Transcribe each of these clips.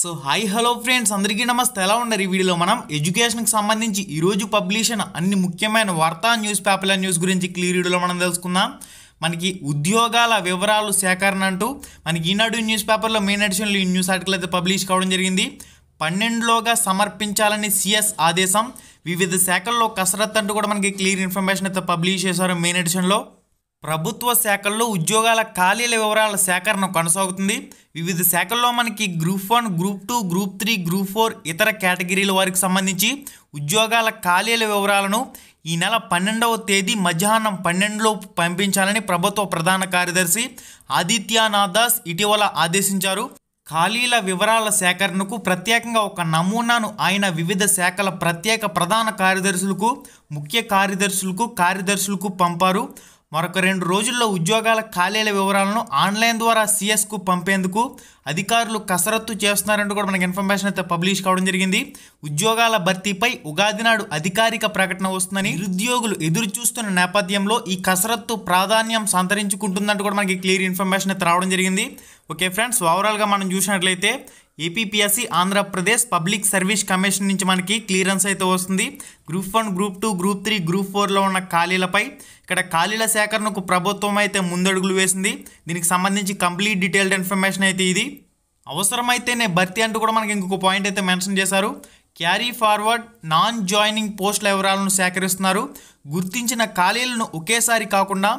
so hi hello friends అందరికీ నమస్తే ఎలా ఉండరు ఈ వీడియోలో మనం ఎడ్యుకేషన్కి సంబంధించి ఈరోజు పబ్లిష్ అయిన అన్ని ముఖ్యమైన వార్తా న్యూస్ పేపర్ల న్యూస్ గురించి క్లియర్ వీడియోలో మనం తెలుసుకుందాం మనకి ఉద్యోగాల వివరాలు సేకరణ అంటూ మనకి ఈనాడు న్యూస్ పేపర్లో మెయిన్ ఎడిషన్లో ఈ న్యూస్ ఆర్టికల్ అయితే పబ్లిష్ కావడం జరిగింది పన్నెండులోగా సమర్పించాలని సిఎస్ ఆదేశం వివిధ శాఖల్లో కసరత్ అంటూ కూడా మనకి క్లియర్ ఇన్ఫర్మేషన్ అయితే పబ్లిష్ చేశారు మెయిన్ ఎడిషన్లో ప్రభుత్వ శాఖల్లో ఉద్యోగాల ఖాళీల వివరాల సేకరణ కొనసాగుతుంది వివిధ శాఖల్లో మనకి group one group two group three group four ఇతర కేటగిరీల వారికి సంబంధించి ఉద్యోగాల ఖాళీల వివరాలను ఈ నెల పన్నెండవ తేదీ మధ్యాహ్నం పన్నెండులో పంపించాలని ప్రభుత్వ ప్రధాన కార్యదర్శి ఆదిత్యానాథ్ దాస్ ఇటీవల ఆదేశించారు ఖాళీల వివరాల సేకరణకు ప్రత్యేకంగా ఒక నమూనాను ఆయన వివిధ శాఖల ప్రత్యేక ప్రధాన కార్యదర్శులకు ముఖ్య కార్యదర్శులకు కార్యదర్శులకు పంపారు మరొక రెండు రోజుల్లో ఉద్యోగాల ఖాళీల వివరాలను ఆన్లైన్ ద్వారా సిఎస్కు పంపేందుకు అధికారులు కసరత్తు చేస్తున్నారంటూ కూడా మనకి ఇన్ఫర్మేషన్ అయితే పబ్లిష్ కావడం జరిగింది ఉద్యోగాల భర్తీపై ఉగాది నాడు అధికారిక ప్రకటన వస్తుందని నిరుద్యోగులు ఎదురు చూస్తున్న నేపథ్యంలో ఈ కసరత్తు ప్రాధాన్యం సంతరించుకుంటుందంటూ కూడా మనకి క్లియర్ ఇన్ఫర్మేషన్ అయితే రావడం జరిగింది ఓకే ఫ్రెండ్స్ ఓవరాల్గా మనం చూసినట్లయితే APPSC Andhra Pradesh public service commission నుంచి మనకి క్లియరెన్స్ అయితే వస్తుంది group one group two group three group ఫోర్లో ఉన్న ఖాళీలపై ఇక్కడ ఖాళీల సేకరణకు ప్రభుత్వం అయితే ముందడుగులు వేసింది దీనికి సంబంధించి కంప్లీట్ డీటెయిల్డ్ ఇన్ఫర్మేషన్ అయితే ఇది అవసరమైతేనే భర్తీ అంటూ కూడా మనకి ఇంకొక పాయింట్ అయితే మెన్షన్ చేశారు క్యారీ ఫార్వర్డ్ నాన్ జాయినింగ్ పోస్టుల వివరాలను సేకరిస్తున్నారు గుర్తించిన ఖాళీలను ఒకేసారి కాకుండా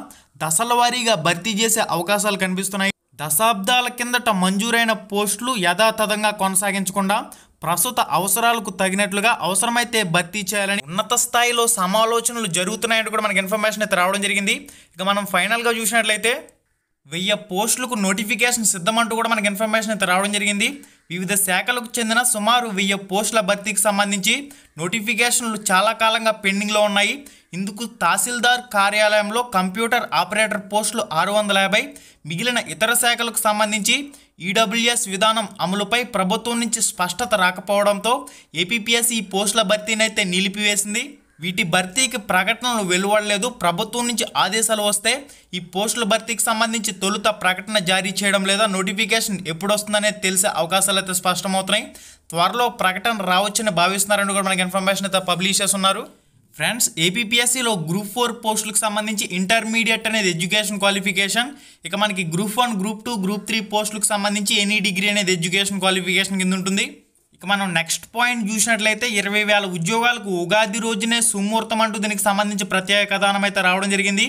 దశల వారీగా భర్తీ చేసే అవకాశాలు కనిపిస్తున్నాయి దశాబ్దాల కిందట మంజూరైన పోస్టులు యథాతథంగా కొనసాగించకుండా ప్రస్తుత అవసరాలకు తగినట్లుగా అవసరమైతే భర్తీ చేయాలని ఉన్నత స్థాయిలో సమాలోచనలు జరుగుతున్నాయని కూడా మనకి ఇన్ఫర్మేషన్ అయితే రావడం జరిగింది ఇక మనం ఫైనల్గా చూసినట్లయితే వెయ్యి పోస్టులకు నోటిఫికేషన్ సిద్ధమంటూ కూడా మనకి ఇన్ఫర్మేషన్ అయితే రావడం జరిగింది వివిధ శాఖలకు చెందిన సుమారు వెయ్యి పోస్టుల భర్తీకి సంబంధించి నోటిఫికేషన్లు చాలా కాలంగా పెండింగ్లో ఉన్నాయి ఇందుకు తహసీల్దార్ కార్యాలయంలో కంప్యూటర్ ఆపరేటర్ పోస్టులు ఆరు వందల యాభై మిగిలిన ఇతర శాఖలకు సంబంధించి ఈడబ్ల్యూఎస్ విధానం అమలుపై ప్రభుత్వం నుంచి స్పష్టత రాకపోవడంతో ఏపీపీఎస్ ఈ పోస్టుల భర్తీనైతే నిలిపివేసింది వీటి భర్తీకి ప్రకటనలు వెలువడలేదు ప్రభుత్వం నుంచి ఆదేశాలు వస్తే ఈ పోస్టుల భర్తీకి సంబంధించి తొలుత ప్రకటన జారీ చేయడం లేదా నోటిఫికేషన్ ఎప్పుడు వస్తుందనే తెలిసే అవకాశాలు అయితే స్పష్టమవుతున్నాయి త్వరలో ప్రకటన రావచ్చని భావిస్తున్నారని కూడా మనకి ఇన్ఫర్మేషన్ అయితే పబ్లిష్ చేస్తున్నారు ఫ్రెండ్స్ ఏపీపీఎస్సీలో గ్రూప్ ఫోర్ పోస్టులకు సంబంధించి ఇంటర్మీడియట్ అనేది ఎడ్యుకేషన్ క్వాలిఫికేషన్ ఇక మనకి group one group two group three పోస్టులకు సంబంధించి ఎనీ డిగ్రీ అనేది ఎడ్యుకేషన్ క్వాలిఫికేషన్ కింద ఉంటుంది ఇక మనం నెక్స్ట్ పాయింట్ చూసినట్లయితే ఇరవై వేల ఉద్యోగాలకు ఉగాది రోజునే సుముహూర్తం అంటూ దీనికి సంబంధించి ప్రత్యేక కథనం అయితే రావడం జరిగింది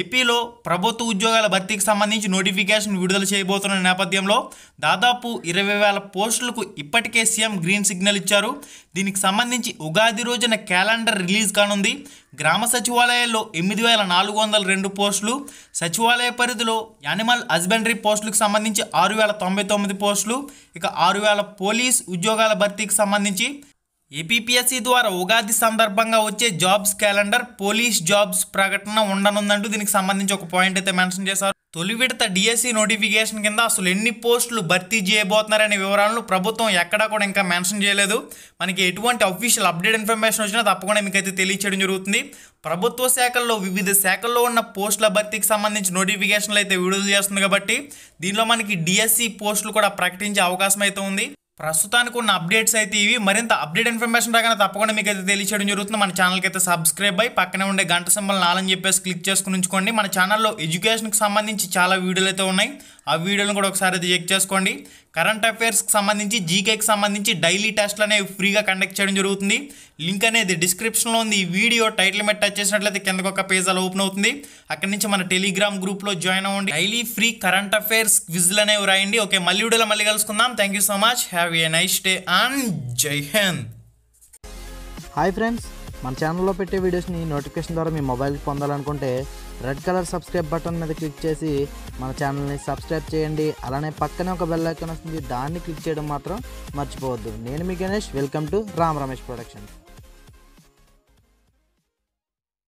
ఏపీలో ప్రభుత్వ ఉద్యోగాల భర్తీకి సంబంధించి నోటిఫికేషన్ విడుదల చేయబోతున్న నేపథ్యంలో దాదాపు ఇరవై వేల పోస్టులకు ఇప్పటికే సీఎం గ్రీన్ సిగ్నల్ ఇచ్చారు దీనికి సంబంధించి ఉగాది రోజున క్యాలెండర్ రిలీజ్ కానుంది గ్రామ సచివాలయాల్లో ఎనిమిది వేల నాలుగు వందల రెండు పోస్టులు సచివాలయ పరిధిలో యానిమల్ హస్బెండరీ పోస్టులకు సంబంధించి ఆరు వేల తొంభై తొమ్మిది పోస్టులు ఇక ఆరు వేల పోలీస్ ఉద్యోగాల ఉద్యోగాల భర్తీకి సంబంధించి ఏపీఎస్సి e ద్వారా ఉగాది సందర్భంగా వచ్చే జాబ్స్ క్యాలెండర్ పోలీస్ జాబ్స్ ప్రకటన ఉండనుందంటూ దీనికి సంబంధించి ఒక పాయింట్ అయితే మెన్షన్ చేశారు తొలి విడత డిఎస్సి e నోటిఫికేషన్ కింద అసలు ఎన్ని పోస్టులు భర్తీ చేయబోతున్నారనే వివరాలను ప్రభుత్వం ఎక్కడా కూడా ఇంకా మెన్షన్ చేయలేదు మనకి ఎటువంటి అఫీషియల్ అప్డేట్ ఇన్ఫర్మేషన్ వచ్చినా తప్పకుండా మీకు అయితే తెలియచేయడం జరుగుతుంది ప్రభుత్వ శాఖల్లో వివిధ శాఖల్లో ఉన్న పోస్టుల భర్తీకి సంబంధించి నోటిఫికేషన్లు అయితే విడుదల చేస్తుంది కాబట్టి దీనిలో మనకి డిఎస్సి e పోస్టులు కూడా ప్రకటించే అవకాశం అయితే ఉంది ప్రస్తుతానికి ఉన్న అప్డేట్స్ అయితే ఇవి మరింత అప్డేట్ ఇన్ఫర్మేషన్ రాగానే తప్పకుండా మీకు అయితే తెలియచేయడం జరుగుతుంది మన ఛానల్కి అయితే సబ్స్క్రైబ్ అయ్యి పక్కనే ఉండే గంట సింబల్ నాలని చెప్పేసి క్లిక్ చేసుకుని ఉంచుకోండి మన ఛానల్లో ఎడ్యుకేషన్కి సంబంధించి చాలా వీడియోలు అయితే ఉన్నాయి ఆ వీడియోలను కూడా ఒకసారి అయితే చెక్ చేసుకోండి కరెంట్ అఫైర్స్కి సంబంధించి జీకేకి సంబంధించి డైలీ టెస్ట్లు అనేవి ఫ్రీగా కండక్ట్ చేయడం జరుగుతుంది లింక్ అనేది డిస్క్రిప్షన్లో ఉంది ఈ వీడియో టైటిల్ మీద టచ్ చేసినట్లయితే కిందకు ఒక పేజ్ అలా ఓపెన్ అవుతుంది అక్కడి నుంచి మన టెలిగ్రామ్ గ్రూప్లో జాయిన్ అవ్వండి డైలీ ఫ్రీ కరెంట్ అఫైర్స్ విజులు అనేవి రాయండి ఓకే మళ్ళీ వీడియోలో మళ్ళీ కలుసుకుందాం thank you so much have a nice day and Jai Hind hi friends మన ఛానల్లో పెట్టే వీడియోస్ని నోటిఫికేషన్ ద్వారా మీ మొబైల్కి పొందాలనుకుంటే రెడ్ కలర్ సబ్స్క్రైబ్ బటన్ మీద క్లిక్ చేసి మన ఛానల్ని సబ్స్క్రైబ్ చేయండి అలానే పక్కనే ఒక బెల్లైకన్ వస్తుంది దాన్ని క్లిక్ చేయడం మాత్రం మర్చిపోవద్దు నేను మీ Ganesh welcome to Ram Ramesh productions